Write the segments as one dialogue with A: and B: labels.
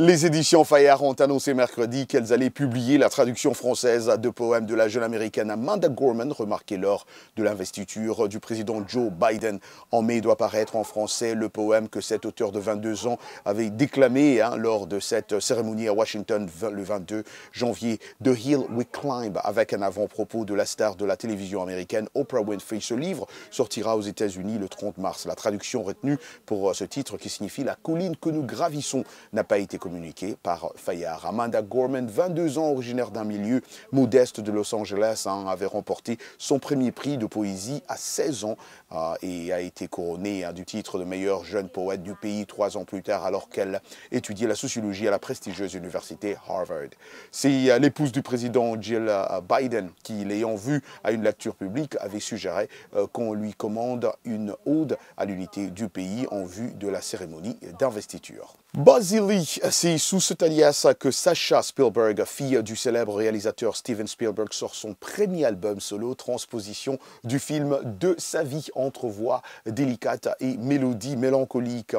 A: Les éditions Fayard ont annoncé mercredi qu'elles allaient publier la traduction française de poèmes de la jeune américaine Amanda Gorman, remarquée lors de l'investiture du président Joe Biden. En mai doit paraître en français le poème que cet auteur de 22 ans avait déclamé hein, lors de cette cérémonie à Washington le 22 janvier. The Hill We Climb, avec un avant-propos de la star de la télévision américaine Oprah Winfrey. Ce livre sortira aux États-Unis le 30 mars. La traduction retenue pour euh, ce titre, qui signifie La colline que nous gravissons, n'a pas été communiqué par Fayard. Amanda Gorman, 22 ans, originaire d'un milieu modeste de Los Angeles, hein, avait remporté son premier prix de poésie à 16 ans euh, et a été couronnée hein, du titre de meilleure jeune poète du pays trois ans plus tard alors qu'elle étudiait la sociologie à la prestigieuse université Harvard. C'est euh, l'épouse du président Jill euh, Biden qui, l'ayant vue à une lecture publique, avait suggéré qu'on lui commande une ode à l'unité du pays en vue de la cérémonie d'investiture. Basili c'est sous cet alias que Sacha Spielberg, fille du célèbre réalisateur Steven Spielberg, sort son premier album solo, transposition du film de sa vie entre voix délicate et mélodie mélancolique.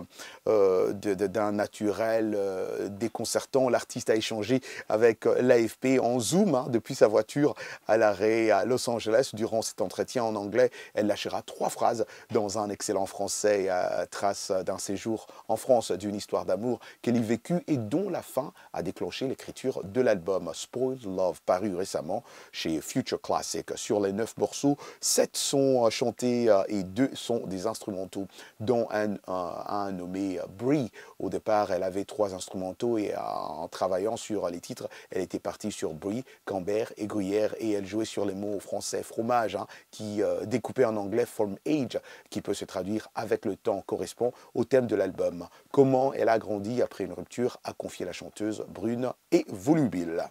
A: Euh, d'un naturel euh, déconcertant, l'artiste a échangé avec l'AFP en zoom hein, depuis sa voiture à l'arrêt à Los Angeles. Durant cet entretien en anglais, elle lâchera trois phrases dans un excellent français, à euh, trace d'un séjour en France, d'une histoire d'amour qu'elle y vécut et dont la fin a déclenché l'écriture de l'album Spoiled Love, paru récemment chez Future Classic. Sur les neuf morceaux, sept sont euh, chantés euh, et deux sont des instrumentaux, dont un, nommé euh, Brie. Au départ, elle avait trois instrumentaux et en travaillant sur les titres, elle était partie sur Brie, Cambert et Gruyère et elle jouait sur les mots français fromage, hein, qui découpé en anglais from age, qui peut se traduire avec le temps, correspond au thème de l'album. Comment elle a grandi après une rupture a confié la chanteuse brune et volubile.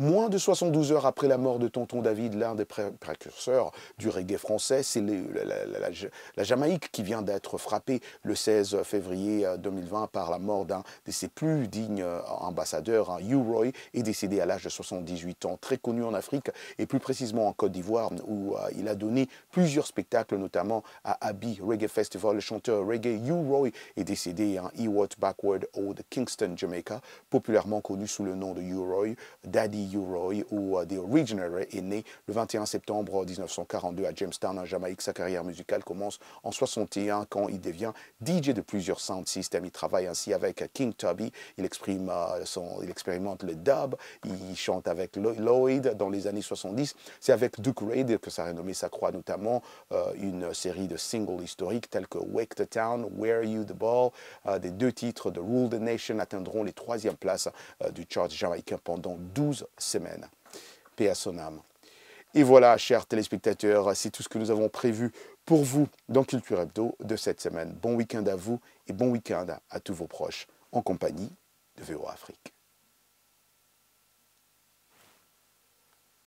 A: Moins de 72 heures après la mort de Tonton David, l'un des précurseurs du reggae français, c'est la, la, Jamaïque qui vient d'être frappée le 16 février 2020 euh, par la mort d'un de ses plus dignes euh, ambassadeurs, un hein, U. Roy, est décédé à l'âge de 78 ans, très connu en Afrique et plus précisément en Côte d'Ivoire, où euh, il a donné plusieurs spectacles, notamment à Abbey Reggae Festival. Le chanteur reggae U. Roy est décédé en hein, Ewart Backward Old Kingston, Jamaica, populairement connu sous le nom de U. Roy, Daddy Uroy ou euh, The Original est né le 21 septembre 1942 à Jamestown en Jamaïque. Sa carrière musicale commence en 61 quand il devient DJ de plusieurs sound systems. Il travaille ainsi avec King Tubby. Il, exprime euh, son, il expérimente le dub. Il chante avec Lloyd dans les années 70. C'est avec Duke Reid que sa renommée s'accroît, notamment euh, une série de singles historiques tels que Wake the Town, Where You the Ball. des deux titres de Rule the Nation atteindront les troisième places du chart jamaïcain pendant 12 semaine. Paix à son Et voilà, chers téléspectateurs, c'est tout ce que nous avons prévu pour vous dans Culture Hebdo de cette semaine. Bon week-end à vous et bon week-end à tous vos proches en compagnie de VO Afrique.